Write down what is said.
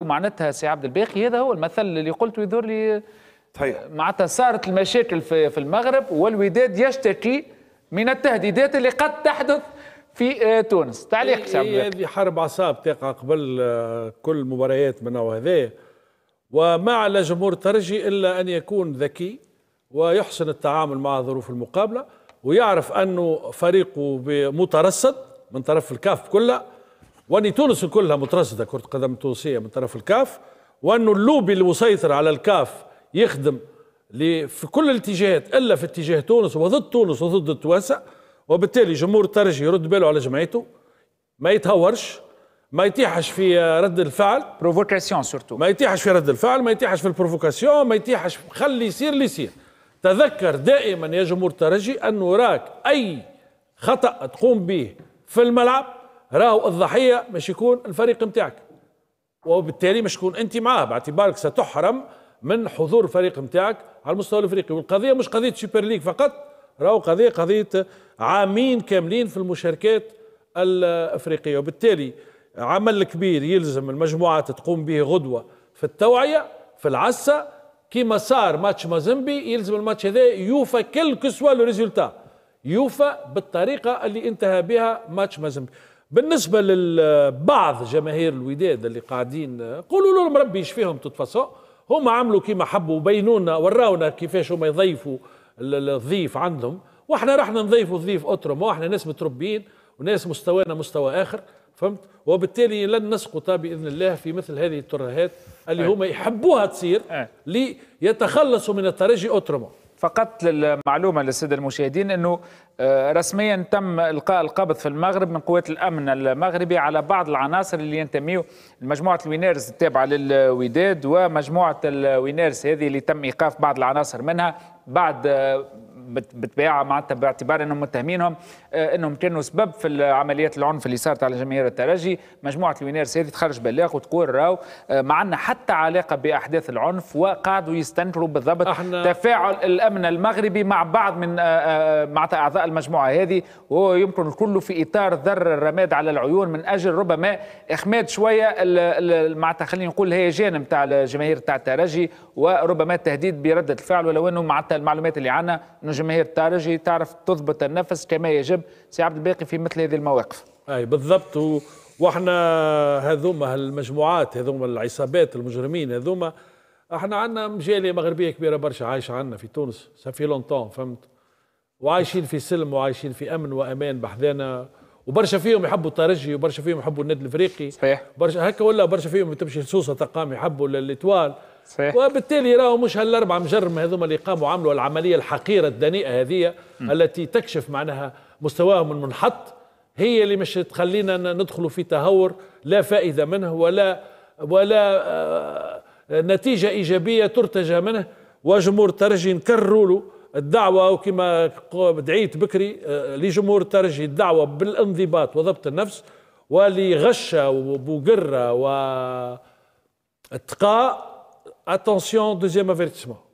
ومعناتها سي عبد الباقي هذا هو المثل اللي قلت يدور لي صحيح معناتها صارت المشاكل في, في المغرب والوداد يشتكي من التهديدات اللي قد تحدث في آه، تونس تعليق سي عبد إيه، الباقي هذه إيه، حرب اعصاب تقع قبل آه، كل مباريات من نوع هذا وما على جمهور الترجي الا ان يكون ذكي ويحسن التعامل مع ظروف المقابله ويعرف انه فريقه مترصد من طرف الكاف كله وان تونس كلها مترصده كره قدم تونسيه من طرف الكاف وانه اللوبي اللي مسيطر على الكاف يخدم في كل الاتجاهات الا في اتجاه تونس وضد تونس وضد التواسع وبالتالي جمهور الترجي يرد باله على جمعيته ما يتهورش ما يتيحش في رد الفعل بروفوكاسيون سورتو ما يتيحش في رد الفعل ما يتيحش في البروفوكاسيون ما يتيحش خلي يصير اللي يصير تذكر دائما يا جمهور الترجي انه راك اي خطا تقوم به في الملعب راهو الضحيه مش يكون الفريق نتاعك وبالتالي مش تكون انت معاه باعتبارك ستحرم من حضور الفريق نتاعك على المستوى الافريقي والقضيه مش قضيه سوبر ليج فقط راهو قضيه قضيه عامين كاملين في المشاركات الافريقيه وبالتالي عمل كبير يلزم المجموعات تقوم به غدوه في التوعيه في العسه كيما صار ماتش مازمبي يلزم الماتش هذا يوفى كل كسوة لو ريزولتا يوفى بالطريقه اللي انتهى بها ماتش مازمبي بالنسبة لبعض جماهير الوداد اللي قاعدين قولوا لهم ربي يشفيهم تتفصوا هم عملوا كيما حبوا بينونا وراونا كيفاش هما يضيفوا الضيف عندهم واحنا رحنا نضيفوا ضيف اترم واحنا ناس متربيين وناس مستوانا مستوى اخر فهمت وبالتالي لن نسقط باذن الله في مثل هذه الترهات اللي هم يحبوها تصير ليتخلصوا من الترجي اترمه فقط للمعلومة للسادة المشاهدين أنه آه، رسميا تم إلقاء القبض في المغرب من قوات الأمن المغربي على بعض العناصر اللي ينتميوا لمجموعة الوينيرز التابعة للوداد ومجموعة الوينيرز هذه اللي تم إيقاف بعض العناصر منها بعد آه، بالطبيعه معناتها باعتبار انهم متهمينهم آه، انهم كانوا سبب في عمليات العنف اللي صارت على جماهير الترجي مجموعه الونيرس هذه تخرج بلاغ وتقول راو آه، ما عندنا حتى علاقه باحداث العنف وقعدوا يستنكروا بالضبط أحنا تفاعل الامن المغربي مع بعض من آه، معناتها اعضاء المجموعه هذه وهو يمكن الكل في اطار ذر الرماد على العيون من اجل ربما اخماد شويه معناتها خلينا نقول الهيجان نتاع الجماهير نتاع الترجي وربما التهديد برده الفعل ولو انه معناتها المعلومات اللي عندنا الجماهير الترجي تعرف تضبط النفس كما يجب سي عبد الباقي في مثل هذه المواقف اي بالضبط واحنا هذوما المجموعات هذوما العصابات المجرمين هذوما احنا عندنا مجاليه مغربيه كبيره برشا عايشه عندنا في تونس سافي لونتون فهمت وعايشين في سلم وعايشين في امن وامان بحذانا وبرشا فيهم يحبوا الترجي وبرشا فيهم يحبوا النادي الافريقي صحيح برشا هكا ولا برشا فيهم تمشي لسوسه تقام يحبوا الاتوال صحيح. وبالتالي راهو مش هالاربعه مجرم هذوما اللي قاموا عملوا العمليه الحقيره الدنيئه هذه التي تكشف معناها مستواهم المنحط هي اللي مش تخلينا ندخلوا في تهور لا فائده منه ولا ولا آه، نتيجه ايجابيه ترتجى منه وجمهور ترجي نكرروا له الدعوه وكما دعيت بكري آه، لجمهور ترجي الدعوه بالانضباط وضبط النفس ولغشه وبوقره التقاء Attention, deuxième avertissement.